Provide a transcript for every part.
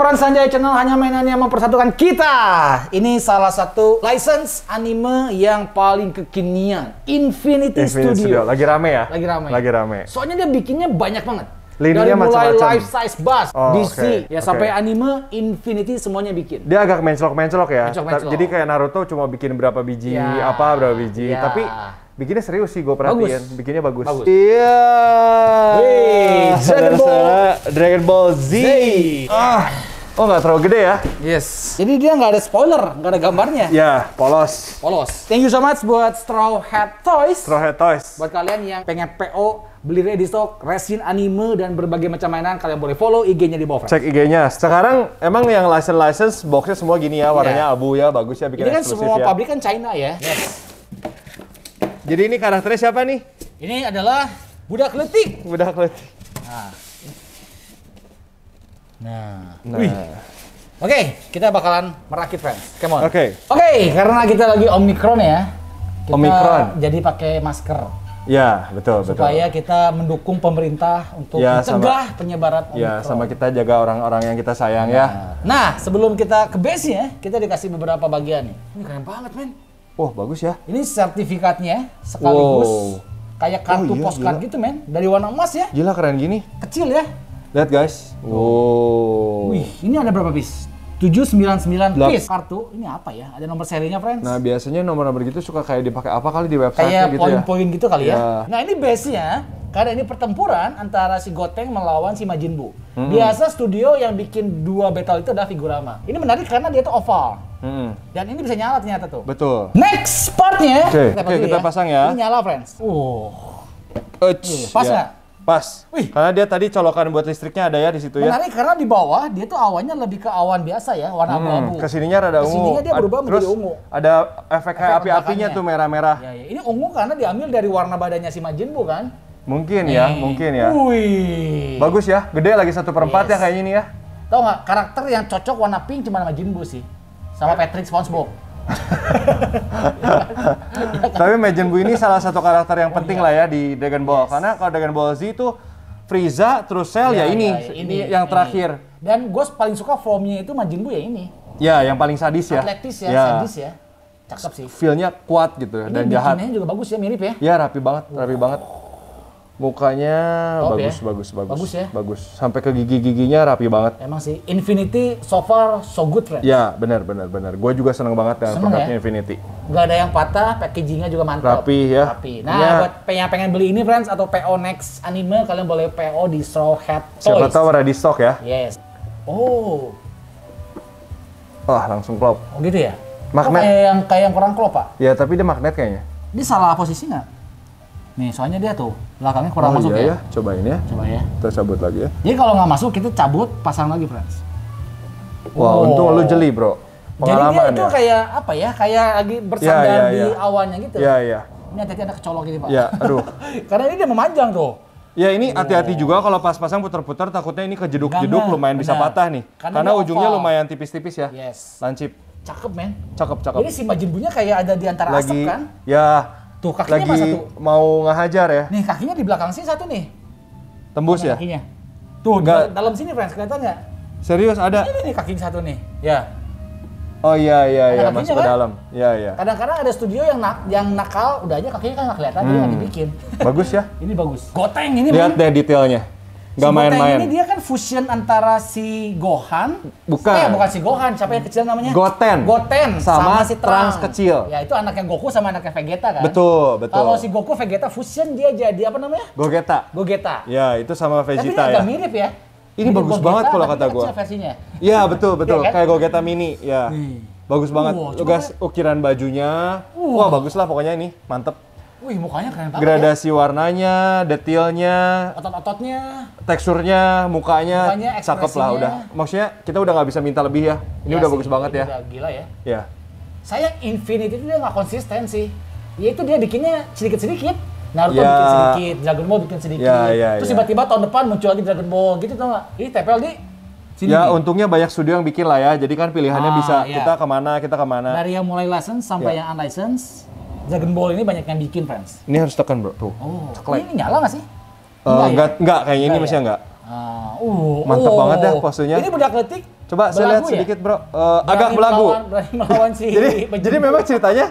Peran Sanjay Channel hanya mainan yang mempersatukan kita. Ini salah satu license anime yang paling kekinian. Infinity, Infinity Studio. Studio. Lagi rame ya? Lagi rame. Lagi rame. Soalnya dia bikinnya banyak banget. Lininya Dari mulai macam -macam. life size bus, oh, DC, okay. ya okay. sampai anime, Infinity semuanya bikin. Dia agak mencelok-mencelok ya. Mencelok -mencelok. Jadi kayak Naruto cuma bikin berapa biji, ya. apa berapa biji. Ya. Tapi bikinnya serius sih gue perhatiin. Bikinnya bagus. Iya. Yeah. Dragon Ball. Dragon Ball Z. Z. Ah. Oh nggak terlalu gede ya? Yes. Jadi dia nggak ada spoiler, nggak ada gambarnya. Ya, yeah, polos. Polos. Thank you so much buat Straw Hat Toys. Straw Hat Toys. Buat kalian yang pengen PO beli ready stock, resin anime dan berbagai macam mainan kalian boleh follow IG-nya di bawah. Cek IG-nya. Sekarang emang yang license license box-nya semua gini ya, warnanya yeah. abu ya, bagus ya bikin Ini kan semua ya. pabrik kan China ya. Yes. Jadi ini karakternya siapa nih? Ini adalah budak letik. Budak letik. Nah. Nah. nah. Oke, okay, kita bakalan merakit fans. Come on. Oke. Okay. Oke, okay, karena kita lagi Omicron ya. Kita Omicron. Jadi pakai masker. Ya, betul, Supaya betul. kita mendukung pemerintah untuk ya, mencegah sama, penyebaran ya, Omicron. Ya, sama kita jaga orang-orang yang kita sayang ya. nah. ya. Nah, sebelum kita ke base ya, kita dikasih beberapa bagian nih. Ini keren banget, men. Wah, bagus ya. Ini sertifikatnya sekaligus wow. kayak kartu oh, iya, postcard gitu, men. Dari warna emas ya. Gila keren gini. Kecil ya. Lihat guys. Wow. Oh. Wih, ini ada berapa piece? 799 piece kartu. Ini apa ya? Ada nomor serinya, friends. Nah, biasanya nomor-nomor gitu suka kayak dipakai apa kali di website kayak gitu poin -poin ya. Kayak poin-poin gitu kali yeah. ya. Iya. Nah, ini base-nya karena ini pertempuran antara si Goteng melawan si Majin Buu. -hmm. Biasa studio yang bikin dua battle itu adalah Figurama. Ini menarik karena dia tuh oval. Mm -hmm. Dan ini bisa nyala ternyata tuh. Betul. Next partnya. Oke, okay. kita, okay, kita ya. pasang ya. Ini nyala, friends. Uh. Uch, Pas yeah. gak? Pas. Wih. Karena dia tadi colokan buat listriknya ada ya di situ ya. Menarik karena di bawah dia tuh awannya lebih ke awan biasa ya, warna abu-abu. Hmm, kesininya rada ungu. Kesininya dia berubah menjadi ungu. Ada efek, kayak api-apinya tuh merah-merah. Ya, ya. Ini ungu karena diambil dari warna badannya si Majin Bu kan? Mungkin ya, ya, mungkin ya. Wih. Bagus ya, gede lagi satu perempat ya yes. ya kayak ini ya. Tau nggak karakter yang cocok warna pink cuma Majin bu sih, sama eh. Patrick SpongeBob. Tapi Majin Buu ini salah satu karakter yang penting lah ya di Dragon Ball. Karena kalau Dragon Ball Z itu Frieza, terus Cell ya, ya ini, ya, ini, yang terakhir. Dan gue paling suka formnya itu Majin Buu ya ini. Ya, yang paling sadis ya. Atletis ya, ya. sadis ya. Cakep sih. Feelnya kuat gitu ya, ini dan jahat. Ini juga bagus ya, mirip ya. Ya, rapi banget, rapi wow. banget. Mukanya ya. bagus, ya? bagus, bagus, bagus, ya? bagus. Sampai ke gigi-giginya rapi banget. Emang sih, Infinity so far so good, friends. Ya, benar, benar, benar. Gue juga seneng banget dengan seneng ya? produknya ya? Infinity. Gak ada yang patah, packagingnya juga mantap. Rapi ya. Rapi. Nah, ya. buat yang pengen beli ini, friends, atau PO Next Anime, kalian boleh PO di Straw Hat Toys. Siapa tahu ada di stok ya. Yes. Oh. Wah, langsung klop. Oh gitu ya? Magnet. Oh, kayak yang kayak yang kurang klop, Pak. Ya, tapi dia magnet kayaknya. Dia salah posisi nggak? Nih, soalnya dia tuh belakangnya kurang oh, masuk iya, ya. ya. Cobain ya. Coba ya. Kita cabut lagi ya. Jadi kalau nggak masuk kita cabut, pasang lagi, friends. Wah, wow, untung lu jeli, Bro. Pengalaman Jadi dia itu ya? kayak apa ya? Kayak lagi ya, bersandar ya, ya. Gitu. ya, ya. di awannya gitu. Iya, iya. Ini hati-hati ada kecolok ini, Pak. Iya, aduh. Karena ini dia memanjang tuh. Ya ini hati-hati juga kalau pas pasang putar-putar takutnya ini kejeduk-jeduk lumayan bener. bisa patah nih. Karena, Karena ujungnya oval. lumayan tipis-tipis ya. Yes. Lancip. Cakep, men. Cakep, cakep. Ini si majin bunya kayak ada di antara Lagi, asap kan? Ya, Tuh kakinya lagi satu. mau ngehajar ya. Nih kakinya di belakang sini satu nih. Tembus ya? Kakinya. Tuh Nggak. dalam sini friends kelihatan nggak? Serius ada. Ini nih kaki satu nih. Ya. Oh iya iya ada iya masuk kan? ke dalam. Iya iya. Kadang-kadang ada studio yang nak yang nakal udah aja kakinya kan nggak kelihatan hmm. dia dibikin. Bagus ya? ini bagus. Goteng ini. Lihat deh detailnya. Gak main-main. ini dia kan fusion antara si Gohan. Bukan. Eh, bukan si Gohan. Siapa yang kecil namanya? Goten. Goten. Sama, sama si Trunks kecil. Ya, itu anaknya Goku sama anaknya Vegeta kan? Betul, betul. Kalau si Goku Vegeta fusion dia jadi apa namanya? Gogeta. Gogeta. Ya, itu sama Vegeta Tapi ini agak ya. mirip ya. Ini, ini bagus banget kalau kata gue. versinya. Iya, betul, betul. Iya kan? Kayak Gogeta mini, ya. Hmm. Bagus banget. Wow, Juga ukiran bajunya. Wah, bagus lah pokoknya ini. Mantep. Wih, mukanya keren banget. Ya. Gradasi ya? warnanya, detailnya, otot-ototnya, teksturnya, mukanya, mukanya cakep lah udah. Maksudnya kita udah nggak bisa minta lebih ya. Ini ya udah sih, bagus banget ya. Udah gila ya. Ya. Saya Infinity itu dia nggak konsisten sih. Ya itu dia bikinnya sedikit-sedikit. Naruto ya. bikin sedikit, Dragon Ball bikin sedikit. Ya, ya, Terus iya. tiba-tiba ya. tahun depan muncul lagi Dragon Ball gitu tuh nggak? Ini tempel di Sini ya untungnya banyak studio yang bikin lah ya, jadi kan pilihannya ah, bisa ya. kita kemana, kita kemana. Dari yang mulai license sampai ya. yang unlicensed, Dragon Ball ini banyak yang bikin, friends. Ini harus tekan, bro. Tuh. Oh, Coklat. ini nyala nggak sih? Enggak, uh, enggak, ya? enggak, kayaknya ini masih enggak. Ya? Ah, uh, uh, Mantap uh, banget dah oh. posenya. Ini bedak letik. Coba saya lihat ya? sedikit, bro. Uh, agak belagu. Melawan, melawan si jadi, jadi memang ceritanya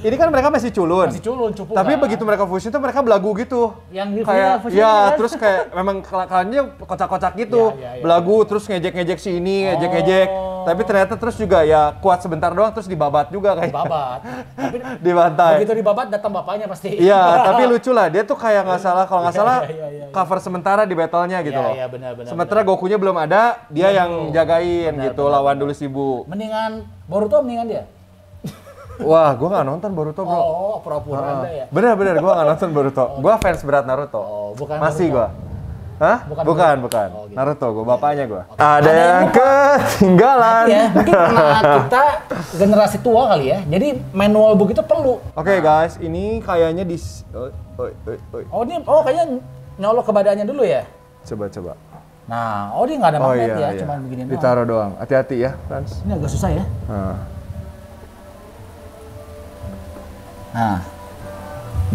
ini kan mereka masih culun. Masih culun, cupu. Tapi kan? begitu mereka fusion tuh mereka belagu gitu. Yang kayak ya, kan? terus kayak memang kelakuannya kocak-kocak gitu. Ya, ya, ya, belagu ya. terus ngejek-ngejek si ini, ngejek-ngejek. Oh tapi ternyata terus juga ya kuat sebentar doang terus dibabat juga kayak. Dibabat. Tapi dibantai. Begitu dibabat datang bapaknya pasti. Iya, tapi lucu lah. Dia tuh kayak nggak salah kalau nggak iya, salah ya, ya, ya, cover sementara di battle-nya gitu iya, loh. Iya, benar benar. Sementara Gokunya belum ada, dia iya, yang jagain benar, gitu benar, lawan benar. dulu Bu. Mendingan Boruto mendingan dia. Wah, gue nggak nonton Boruto, Bro. Oh, oh pura-pura uh, Anda ya. Bener-bener gua nggak nonton Boruto. Oh, gua gitu. fans berat Naruto. Oh, bukan Masih gue. Hah? Bukan, bukan. bukan. Oh, gitu. Naruto, gue iya, bapaknya iya. gue. Okay. Ada, Ada yang ketinggalan. Iya, mungkin karena kita generasi tua kali ya. Jadi manual book itu perlu. Oke okay, nah. guys, ini kayaknya di... Oh, oh, oh, oh. ini, oh kayaknya nyolok ke badannya dulu ya? Coba, coba. Nah, oh dia nggak ada oh, magnet oh, iya, ya, iya. cuma begini Ditaro doang. Hati-hati ya, Trans. Ini agak susah ya. Nah. nah.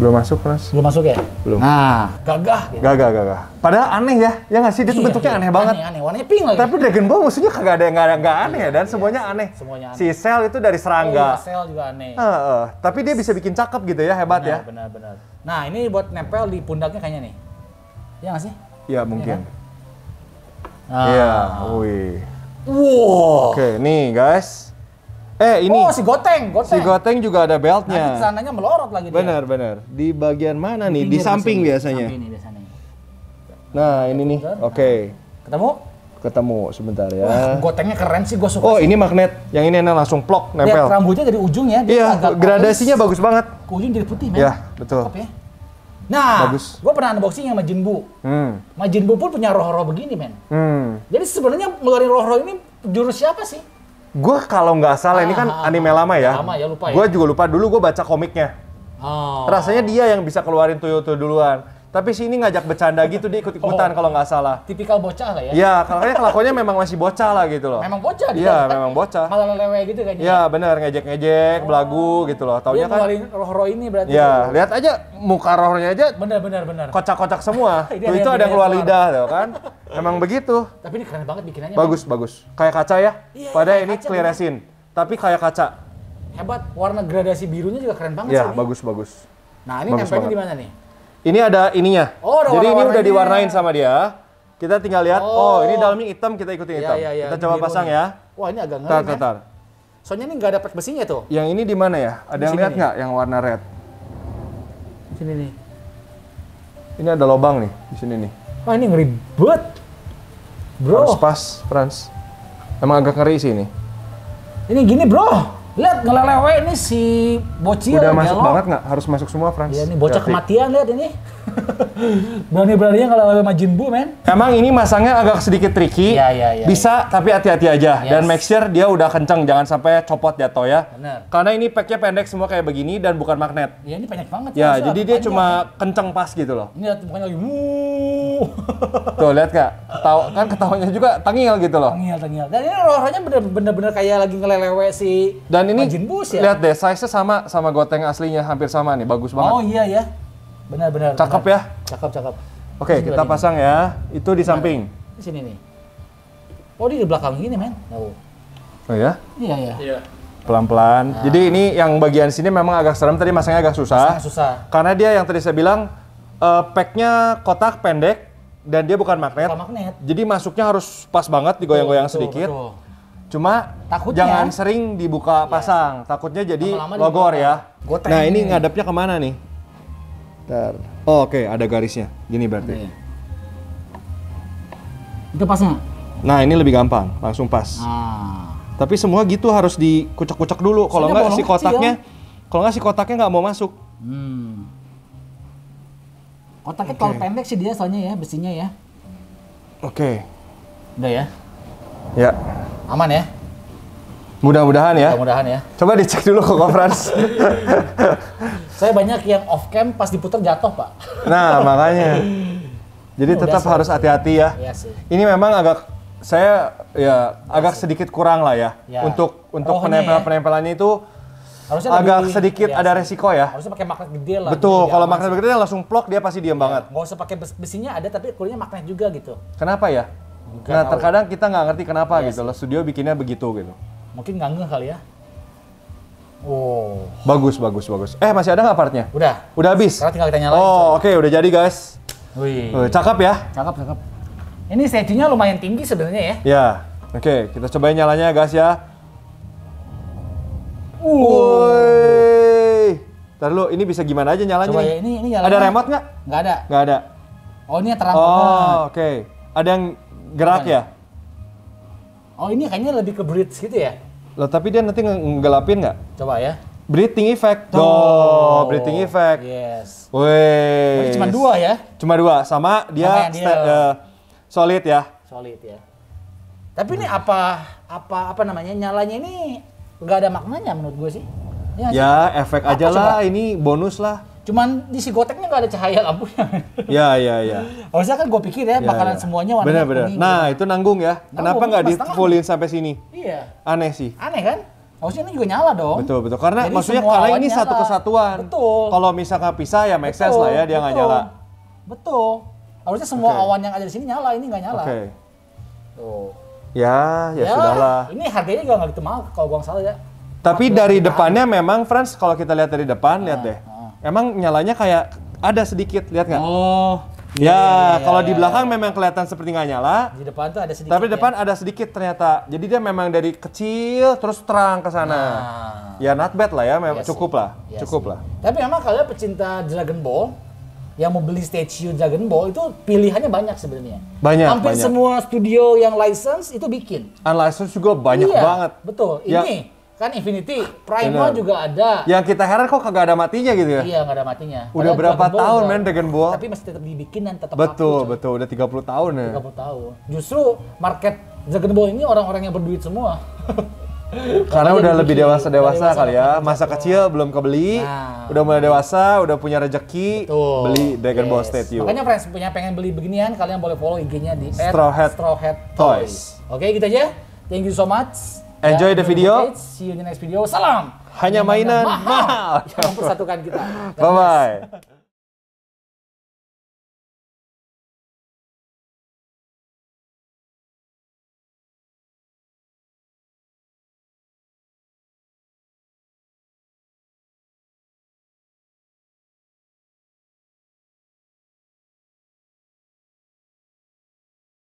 Belum masuk, Mas. Belum masuk ya? Belum. Nah, gagah gitu. Gagah, gagah. Padahal aneh ya. Ya nggak sih? Dia iya, bentuknya iya. aneh banget. Aneh, aneh. Warnanya pink lagi. Tapi Dragon Ball maksudnya kagak ada yang nggak, aneh ya, dan iya, semuanya aneh. Semuanya aneh. Si Cell itu dari serangga. Oh, iya, Cell juga aneh. Uh, uh. Tapi dia bisa bikin cakep gitu ya, hebat benar, ya. Benar, benar. Nah, ini buat nempel di pundaknya kayaknya nih. Iya nggak sih? Iya, mungkin. Iya, kan? Iya, ah. wih. Wow. Oke, nih guys. Eh ini. Oh si goteng, goteng. Si goteng juga ada beltnya. Nah, celananya melorot lagi. Bener dia. bener. Di bagian mana nih? Di, di samping biasanya. Samping ini biasanya. Nah ini nih. Oke. Okay. Ketemu? Ketemu sebentar ya. Wah, gotengnya keren sih, gue suka. Oh sih. ini magnet. Yang ini enak langsung plok nempel. Lihat rambutnya dari ujung ya. iya. gradasinya bagus, bagus banget. Ke ujung jadi putih, men. Iya betul. ya. Nah, gue pernah unboxing yang Majin Bu. Hmm. Majin nah, Bu pun punya roh-roh begini, men. Hmm. Jadi sebenarnya ngeluarin roh-roh ini jurus siapa sih? gue kalau nggak salah ah, ini kan ah, ah anime ah. lama ya. Lama ya lupa ya. Gue juga lupa dulu gue baca komiknya. Oh. Rasanya dia yang bisa keluarin tuyul-tuyul duluan tapi sini ngajak bercanda gitu dia ikut-ikutan oh, kalau nggak salah. Tipikal bocah lah ya. Iya, kalau kelakuannya memang masih bocah lah gitu loh. Memang bocah dia. Gitu. Iya, kan? memang bocah. Malah lewe gitu kan. Ya? Iya, benar ngejek-ngejek, oh. belagu gitu loh. Taunya dia kan roh-roh ini berarti. Iya, ya? lihat aja muka rohnya aja. Benar, benar, benar. Kocak-kocak semua. Tuh itu ada yang keluar lidah tuh kan. Memang begitu. Tapi ini keren banget bikinannya. Bagus, bang. bagus. Kayak kaca ya. Iya, Pada ini clear tapi kayak kaca. Hebat, warna gradasi birunya juga keren banget Iya, bagus, bagus. Nah, ini nempelnya di mana nih? Ini ada ininya. Oh, ada Jadi ini udah diwarnain sama dia. Kita tinggal lihat. Oh, oh ini dalamnya hitam, kita ikutin iya, hitam. Ya, ya, ya. Kita coba Biru pasang ya. nih. ya. Wah, ini agak ngeri. Tar, ya. tar, tar. Soalnya ini nggak ada pek besinya tuh. Yang ini di mana ya? Ada di yang lihat nggak yang warna red? Sini nih. Ini ada lubang nih di sini nih. Wah, ini ngeri Bro. Harus pas, Frans. Emang agak ngeri sih ini. Ini gini, Bro. Lihat ngelelewe ini si bocil. Udah masuk banget nggak? Harus masuk semua, Frans. Iya, ini bocah kematian lihat ini. Berani-beraninya ngelelewe Majin Bu, men. Emang ini masangnya agak sedikit tricky. Iya, iya, iya. Bisa, ya. tapi hati-hati aja. Yes. Dan make sure dia udah kenceng, jangan sampai copot jatuh ya. Bener. Karena ini packnya pendek semua kayak begini dan bukan magnet. Iya, ini pendek banget. Ya, jadi dia panjang. cuma kenceng pas gitu loh. Ini bukannya lagi Tuh, lihat nggak? Tahu kan ketawanya juga tangil gitu loh. Tangil, tangil. Dan ini rohnya bener-bener kayak lagi ngelelewe si... Dan dan ini Bus ya? Lihat deh, size-nya sama sama goteng aslinya hampir sama nih, bagus banget. Oh iya ya. Benar-benar. Cakep benar. ya? Cakep, cakep. Oke, okay, kita pasang ini. ya. Itu di samping. Di sini nih. Oh, di belakang gini, men. Oh. Oh ya? Iya, iya. Iya pelan-pelan. Nah. Jadi ini yang bagian sini memang agak serem tadi masangnya agak susah. Masang susah. Karena dia yang tadi saya bilang uh, packnya kotak pendek dan dia bukan magnet. Bukan magnet. Jadi masuknya harus pas banget digoyang-goyang sedikit. Betul. Cuma takutnya jangan sering dibuka iya. pasang, takutnya jadi Lama-lama logor ya. Goteng. Nah, ini ngadepnya kemana nih? Bentar. Oh, oke, okay, ada garisnya. Gini berarti. Okay. Iya. Itu pas nggak? Nah, ini lebih gampang, langsung pas. Ah. Tapi semua gitu harus dikucek-kucek dulu. Kalau nggak si kotaknya, kalau nggak si kotaknya nggak mau masuk. Hmm. Kotaknya okay. kalau pendek sih dia soalnya ya, besinya ya. Oke. Okay. Udah ya? Ya. Aman ya? Mudah-mudahan ya. Mudah-mudahan ya. Coba dicek dulu ke conference. Saya banyak yang off cam pas diputar jatuh, Pak. Nah, makanya. Jadi tetap harus hati-hati ya. Iya sih. Ini memang agak saya ya agak sih. sedikit kurang lah ya, ya. untuk untuk ya. penempel-penempelannya itu harusnya agak lebih, sedikit ya, ada resiko ya. Harusnya pakai magnet gede lah. Betul, iya, kalau magnet gede langsung plok dia pasti diam ya, banget. Gak usah pakai besinya ada tapi kulitnya magnet juga gitu. Kenapa ya? Gak nah terkadang kita nggak ngerti kenapa yes. Iya gitu loh studio bikinnya begitu gitu. Mungkin nggak kali ya. Oh. Bagus bagus bagus. Eh masih ada nggak partnya? Udah. Udah habis. Sekarang tinggal kita nyalain. Oh oke okay, udah jadi guys. Wih. Uh, cakep ya? Cakep cakep. Ini settingnya lumayan tinggi sebenarnya ya. Ya. Oke okay, kita coba nyalanya guys ya. Woi. Ntar lu ini bisa gimana aja nyalanya? Coba ya, ini ini nyalanya. Ada remote nggak? Nggak ada. Nggak ada. Oh ini terang oh, Oh oke. Okay. Ada yang gerak ya? Oh ini kayaknya lebih ke bridge gitu ya? Loh tapi dia nanti nggelapin nggak? Coba ya. Breathing effect. Tuh, oh, breathing effect. Yes. Wih. Cuma dua ya? Cuma dua, sama dia, sama dia. Uh, solid ya. Solid ya. Tapi ini apa apa apa namanya nyalanya ini nggak ada maknanya menurut gue iya sih. Ya, ya efek aja lah, ini bonus lah. Cuman di si goteknya nggak ada cahaya lampunya. Ya ya ya. Harusnya kan gue pikir ya, ya bakalan ya. semuanya warna bener, bener. kuning. Nah, gitu. itu nanggung ya. Nanggung, Kenapa nggak di fullin sampai sini? Iya. Aneh sih. Aneh kan? Harusnya ini juga nyala dong. Betul, betul. Karena Jadi maksudnya kalau ini nyala. satu kesatuan. Betul. Kalau misalkan pisah ya make betul, sense lah ya, dia nggak nyala. Betul. Harusnya semua okay. awan yang ada di sini nyala, ini nggak nyala. Oke. Okay. Tuh. Ya, ya, ya sudahlah. Ini harganya juga nggak gitu mahal kalau gua salah ya. Tapi dari depannya memang, Frans, kalau kita lihat dari depan, lihat deh emang nyalanya kayak ada sedikit lihat nggak? Oh. Ya, ya, ya kalau ya, di iya. belakang memang kelihatan seperti nggak nyala. Di depan tuh ada sedikit. Tapi di ya? depan ya? ada sedikit ternyata. Jadi dia memang dari kecil terus terang ke sana. Nah. Ya not bad lah ya, memang ya cukup sih. lah, ya cukup sih. lah. Tapi memang kalau pecinta Dragon Ball yang mau beli statue Dragon Ball itu pilihannya banyak sebenarnya. Banyak. Hampir banyak. semua studio yang license itu bikin. Unlicensed juga banyak iya, banget. Betul. Ya. Ini Kan Infinity Prime Bener. juga ada. Yang kita heran kok kagak ada matinya gitu ya? Iya, nggak ada matinya. Udah Padahal berapa Dragon tahun men Dragon Ball? Tapi masih tetap dibikin dan tetap Betul, aku, betul. Udah 30 tahun ya. 30 tahun. Justru market Dragon Ball ini orang-orang yang berduit semua. Karena udah lebih dewasa-dewasa kali ya. Masa kecil belum kebeli, nah, udah mulai dewasa, udah punya rejeki beli Dragon yes. Ball Statue. Makanya friends punya pengen beli beginian, kalian boleh follow IG-nya di Strawhead Toys. Toys. Oke, okay, gitu aja. Thank you so much. Enjoy the video. See you in the next video. Salam. Hanya mainan mahal. mahal. Yang mempersatukan kita. Bye-bye.